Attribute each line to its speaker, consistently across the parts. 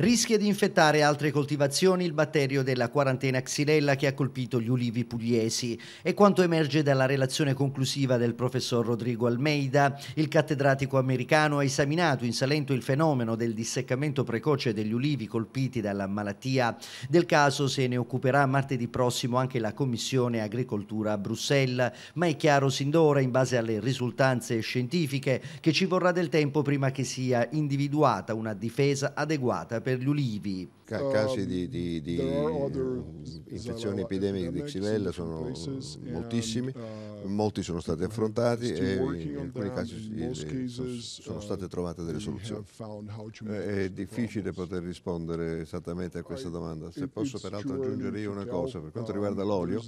Speaker 1: rischia di infettare altre coltivazioni il batterio della quarantena xylella che ha colpito gli ulivi pugliesi. È quanto emerge dalla relazione conclusiva del professor Rodrigo Almeida. Il cattedratico americano ha esaminato in Salento il fenomeno del disseccamento precoce degli ulivi colpiti dalla malattia. Del caso se ne occuperà martedì prossimo anche la Commissione Agricoltura a Bruxelles, ma è chiaro sin d'ora, in base alle risultanze scientifiche, che ci vorrà del tempo prima che sia individuata una difesa adeguata per per gli ulivi. Ca- um, casi di, di, di
Speaker 2: infezioni epidemiche di xylella sono moltissimi, uh,
Speaker 1: molti sono stati affrontati e in alcuni casi eh, sono state uh, trovate delle soluzioni. Eh, è
Speaker 2: difficile poter rispondere esattamente a questa domanda. Se posso peraltro aggiungere io una cosa, per quanto um, riguarda l'olio,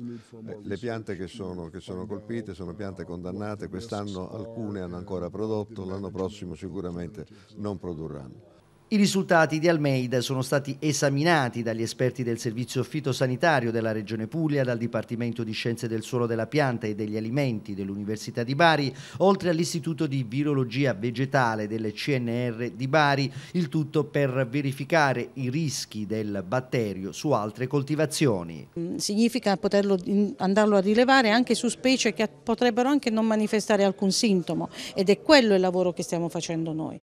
Speaker 2: eh, le piante che sono, che sono colpite sono piante uh, condannate, quest'anno alcune hanno ancora prodotto, l'anno prossimo sicuramente non produrranno.
Speaker 1: I risultati di Almeida sono stati esaminati dagli esperti del servizio fitosanitario della Regione Puglia, dal Dipartimento di Scienze del Suolo della Pianta e degli Alimenti dell'Università di Bari, oltre all'Istituto di Virologia Vegetale del CNR di Bari, il tutto per verificare i rischi del batterio su altre coltivazioni. Mm, significa poterlo, andarlo a rilevare anche su specie che potrebbero anche non manifestare alcun sintomo ed è quello il lavoro che stiamo facendo noi.